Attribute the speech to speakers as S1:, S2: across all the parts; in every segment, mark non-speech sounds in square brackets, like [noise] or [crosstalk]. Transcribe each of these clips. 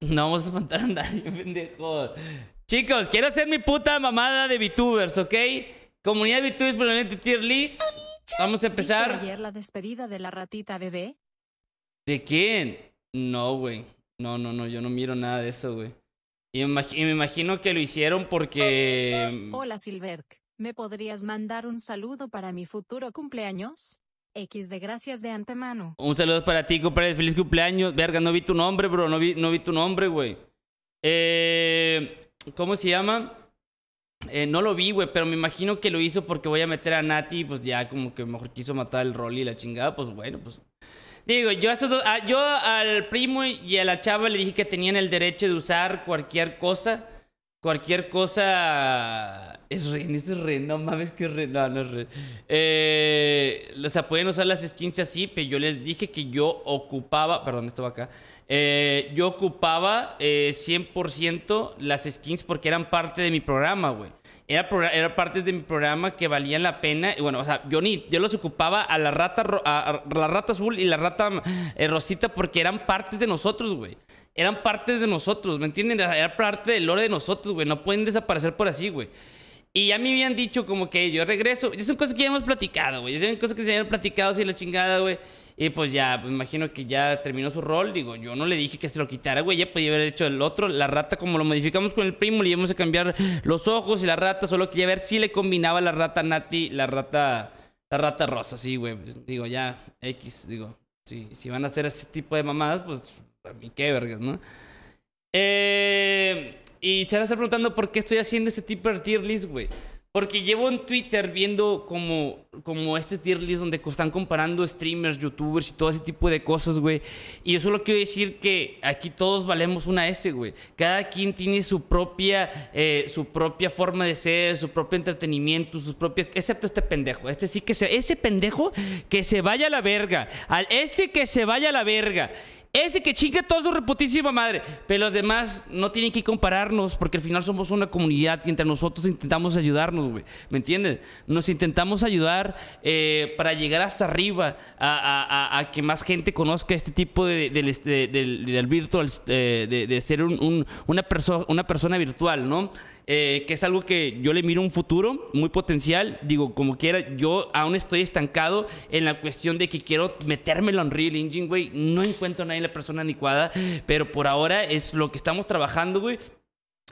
S1: No vamos a espantar a [laughs] pendejo. Chicos, quiero ser mi puta mamada de VTubers, ¿ok? Comunidad de VTubers probablemente tier list. Vamos a empezar. ayer la despedida de la ratita bebé? ¿De quién? No, güey. No, no, no, yo no miro nada de eso, güey. Y, me imagino que lo hicieron porque... Em, Hola, Silverk. ¿Me podrías mandar un saludo para mi futuro cumpleaños? X de gracias de antemano. Un saludo para ti, compadre. Feliz cumpleaños. Verga, no vi tu nombre, bro. No vi, no vi tu nombre, güey. Eh, ¿Cómo se llama? Eh, no lo vi, güey, pero me imagino que lo hizo porque voy a meter a Nati. Pues ya, como que mejor quiso matar el rol y la chingada. Pues bueno, pues. Digo, yo, yo al primo y a la chava le dije que tenían el derecho de usar cualquier cosa. Cualquier cosa es rey, este es no mames que es no, no es rey. Eh, o sea, pueden usar las skins así, pero yo les dije que yo ocupaba, perdón, esto va acá. Eh, yo ocupaba eh, 100% las skins porque eran parte de mi programa, güey. Era, era, partes de mi programa que valían la pena. Y bueno, o sea, yo, ni, yo los ocupaba a la rata, a, la rata azul y la rata eh, rosita porque eran partes de nosotros, güey. Eran partes de nosotros, ¿me entienden? Era parte del lore de nosotros, güey. No pueden desaparecer por así, güey. Y a mí me habían dicho como que yo regreso. Es son cosas que ya hemos platicado, güey. Es una cosa que se habían platicado así la chingada, güey. Y pues ya, me imagino que ya terminó su rol. Digo, yo no le dije que se lo quitara, güey. Ya podía haber hecho el otro. La rata, como lo modificamos con el primo, le íbamos a cambiar los ojos y la rata. Solo quería ver si le combinaba la rata Nati, la rata, la rata rosa, sí, güey. Pues, digo, ya, X, digo. Sí, si van a hacer ese tipo de mamadas, pues a mí qué vergas, ¿no? Eh, y Chara está preguntando por qué estoy haciendo ese tipo de tier list, güey. Porque llevo en Twitter viendo como, como este tier list donde están comparando streamers, youtubers y todo ese tipo de cosas, güey. Y yo solo quiero decir que aquí todos valemos una S, güey. Cada quien tiene su propia, eh, su propia forma de ser, su propio entretenimiento, sus propias... Excepto este pendejo. Este sí que se... Ese pendejo que se vaya a la verga. Al ese que se vaya a la verga. Ese que chinga todo su reputísima madre. Pero los demás no tienen que compararnos porque al final somos una comunidad y entre nosotros intentamos ayudarnos, güey. ¿Me entiendes? Nos intentamos ayudar eh, para llegar hasta arriba a, que más gente conozca este tipo de, del, este, del, virtual, eh, de, ser un, una, una persona virtual, ¿no? Eh, que es algo que yo le miro un futuro muy potencial. Digo, como quiera, yo aún estoy estancado en la cuestión de que quiero metérmelo en Unreal Engine, güey. No encuentro a nadie la persona adecuada, pero por ahora es lo que estamos trabajando, güey.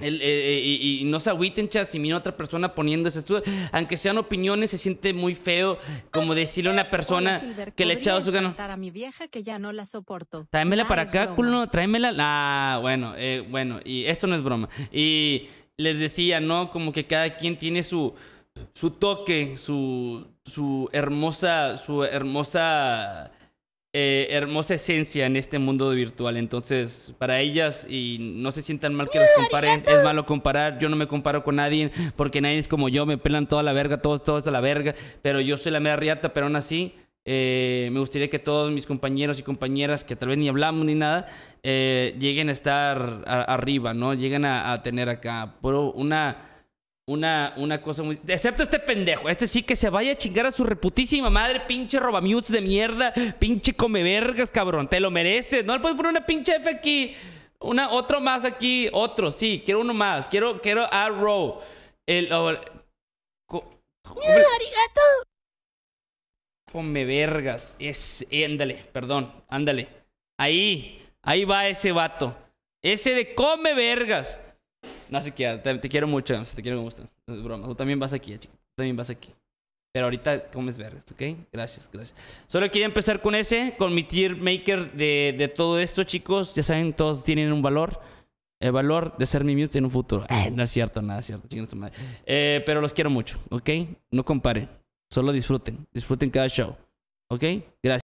S1: Eh, eh, y, no se agüiten, chat, si mira otra persona poniendo ese estudio. Aunque sean opiniones, se siente muy feo como decirle a una persona que le echado su gano. no Tráemela ah, para acá, culo, tráemela. Ah, bueno, bueno, y esto no es broma. Y les decía, ¿no? Como que cada quien tiene su, su toque, su, su hermosa, su hermosa, eh, hermosa esencia en este mundo virtual. Entonces, para ellas, y no se sientan mal que las comparen, es malo comparar. Yo no me comparo con nadie porque nadie es como yo, me pelan toda la verga, todos, todos a la verga, pero yo soy la mera riata, pero aún así eh, me gustaría que todos mis compañeros y compañeras, que tal vez ni hablamos ni nada, eh, lleguen a estar arriba, ¿no? Lleguen a, tener acá pero una, una, una cosa muy... Excepto este pendejo, este sí que se vaya a chingar a su reputísima madre, pinche robamutes de mierda, pinche come vergas, cabrón, te lo mereces, ¿no? Le puedes poner una pinche F aquí, una, otro más aquí, otro, sí, quiero uno más, quiero, quiero a Row. El, oh, come vergas. Es, eh, ándale, perdón, ándale. Ahí, ahí va ese vato. Ese de come vergas. No sé qué, te, quiero mucho, te quiero mucho. No es broma. Tú también vas aquí, chico. también vas aquí. Pero ahorita comes vergas, ¿ok? Gracias, gracias. Solo quería empezar con ese, con mi tier maker de, de todo esto, chicos. Ya saben, todos tienen un valor. El valor de ser mi muse en un futuro. Eh, no es cierto, nada es cierto, chicos. Eh, pero los quiero mucho, ¿ok? No comparen. Solo disfruten, disfruten cada show. ¿Ok? Gracias.